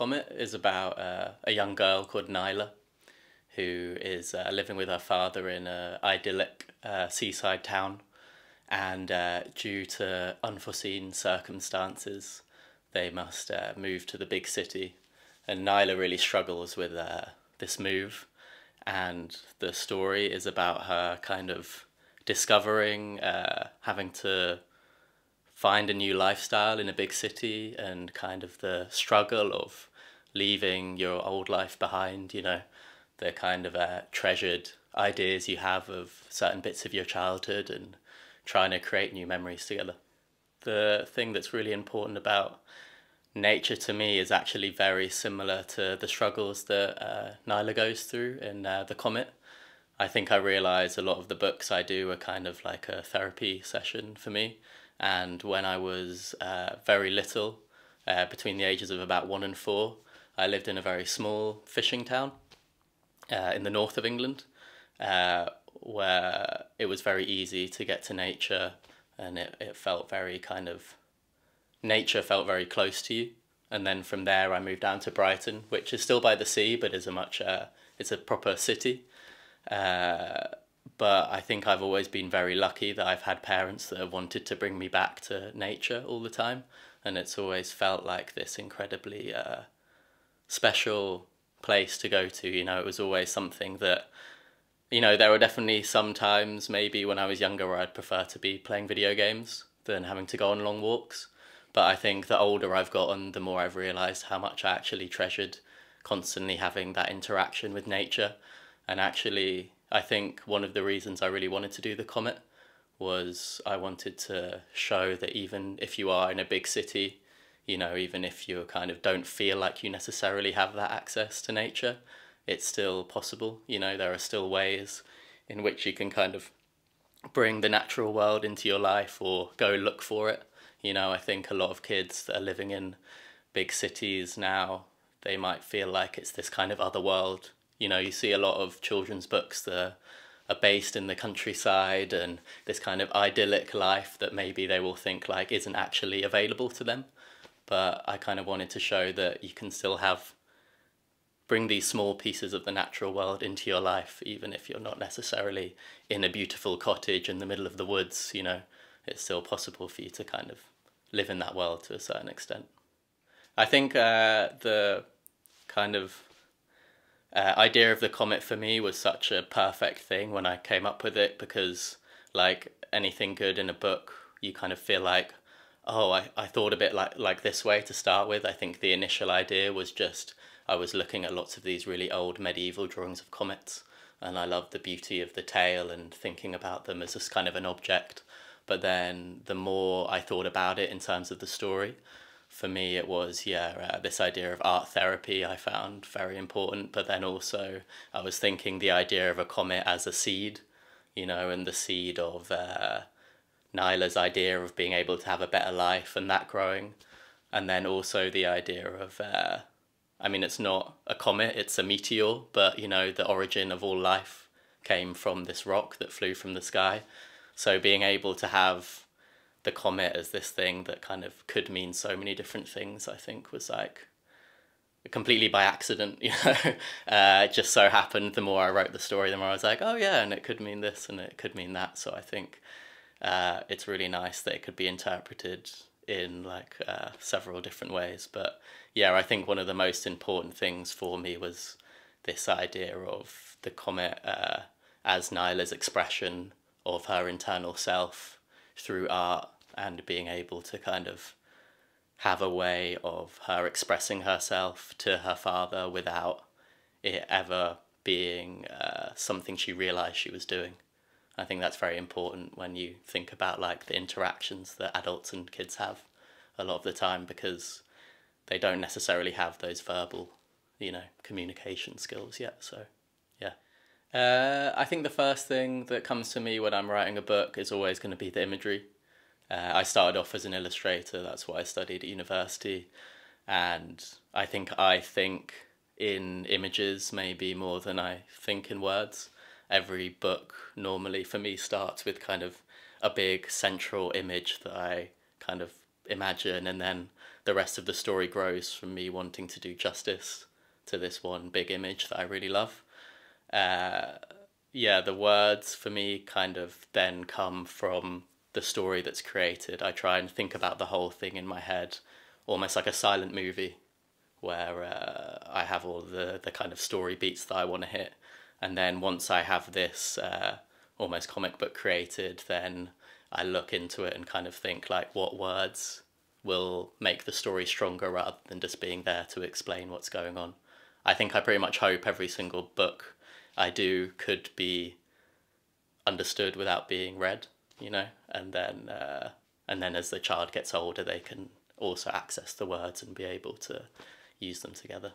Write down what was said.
Comet is about uh, a young girl called Nyla who is uh, living with her father in an idyllic uh, seaside town. And uh, due to unforeseen circumstances, they must uh, move to the big city. And Nyla really struggles with this move. And the story is about her kind of discovering, having to find a new lifestyle in a big city and kind of the struggle of leaving your old life behind, you know, the kind of uh, treasured ideas you have of certain bits of your childhood and trying to create new memories together. The thing that's really important about nature to me is actually very similar to the struggles that uh, Nyla goes through in uh, The Comet. I think I realise a lot of the books I do are kind of like a therapy session for me. And when I was uh, very little, uh, between the ages of about one and four, I lived in a very small fishing town uh, in the north of England uh, where it was very easy to get to nature and it, it felt very kind of, nature felt very close to you. And then from there, I moved down to Brighton, which is still by the sea, but is a much, uh, it's a proper city. Uh, but I think I've always been very lucky that I've had parents that have wanted to bring me back to nature all the time. And it's always felt like this incredibly uh, special place to go to. You know, it was always something that, you know, there were definitely some times maybe when I was younger where I'd prefer to be playing video games than having to go on long walks. But I think the older I've gotten, the more I've realised how much I actually treasured constantly having that interaction with nature. And actually, I think one of the reasons I really wanted to do the comet was I wanted to show that even if you are in a big city, you know, even if you kind of don't feel like you necessarily have that access to nature, it's still possible. You know, there are still ways in which you can kind of bring the natural world into your life or go look for it. You know, I think a lot of kids that are living in big cities now, they might feel like it's this kind of other world. You know, you see a lot of children's books that are based in the countryside and this kind of idyllic life that maybe they will think like isn't actually available to them but I kind of wanted to show that you can still have bring these small pieces of the natural world into your life, even if you're not necessarily in a beautiful cottage in the middle of the woods, you know, it's still possible for you to kind of live in that world to a certain extent. I think uh, the kind of uh, idea of the comet for me was such a perfect thing when I came up with it because, like anything good in a book, you kind of feel like oh, I, I thought a bit like, like this way to start with. I think the initial idea was just I was looking at lots of these really old medieval drawings of comets and I loved the beauty of the tail and thinking about them as just kind of an object. But then the more I thought about it in terms of the story, for me it was yeah uh, this idea of art therapy i found very important but then also i was thinking the idea of a comet as a seed you know and the seed of uh, Nyla's idea of being able to have a better life and that growing. And then also the idea of, uh, I mean, it's not a comet, it's a meteor, but you know, the origin of all life came from this rock that flew from the sky. So being able to have the comet as this thing that kind of could mean so many different things, I think, was like completely by accident, you know. Uh, it just so happened the more I wrote the story, the more I was like, oh yeah, and it could mean this and it could mean that. So I think uh, it's really nice that it could be interpreted in like uh, several different ways. But yeah, I think one of the most important things for me was this idea of the comet uh, as Nyla's expression of her internal self through art and being able to kind of have a way of her expressing herself to her father without it ever being uh, something she realized she was doing. I think that's very important when you think about like the interactions that adults and kids have a lot of the time because they don't necessarily have those verbal, you know, communication skills yet. So, yeah. Uh, I think the first thing that comes to me when I'm writing a book is always going to be the imagery. Uh, I started off as an illustrator, that's what I studied at university. And I think I think in images maybe more than I think in words every book normally for me starts with kind of a big central image that I kind of imagine, and then the rest of the story grows from me wanting to do justice to this one big image that I really love. Uh, yeah, the words for me kind of then come from the story that's created. I try and think about the whole thing in my head, almost like a silent movie, where uh, I have all the, the kind of story beats that I want to hit and then once I have this uh, almost comic book created, then I look into it and kind of think like what words will make the story stronger rather than just being there to explain what's going on. I think I pretty much hope every single book I do could be understood without being read, you know, and then uh, and then as the child gets older, they can also access the words and be able to use them together.